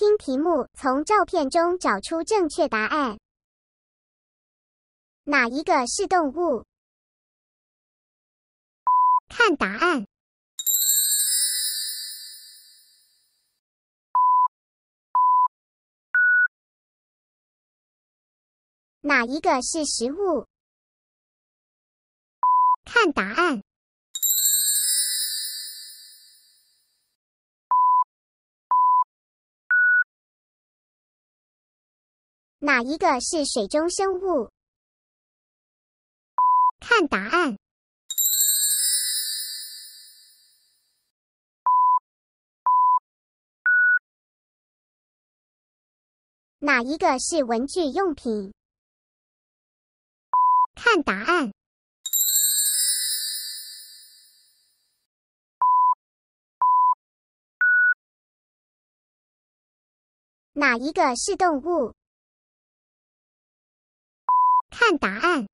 听题目，从照片中找出正确答案。哪一个是动物？看答案。哪一个是食物？看答案。哪一个是水中生物？看答案。哪一个是文具用品？看答案。哪一个是动物？看答案，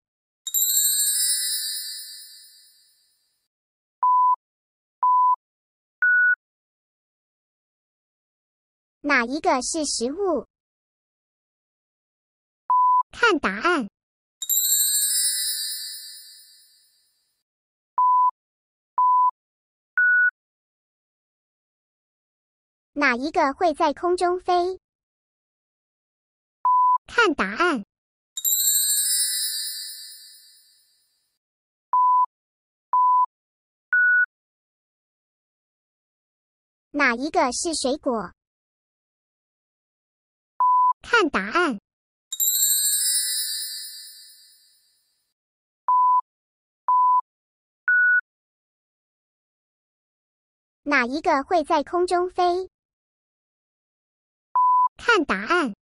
哪一个是食物？看答案，哪一个会在空中飞？看答案。哪一个是水果？看答案。哪一个会在空中飞？看答案。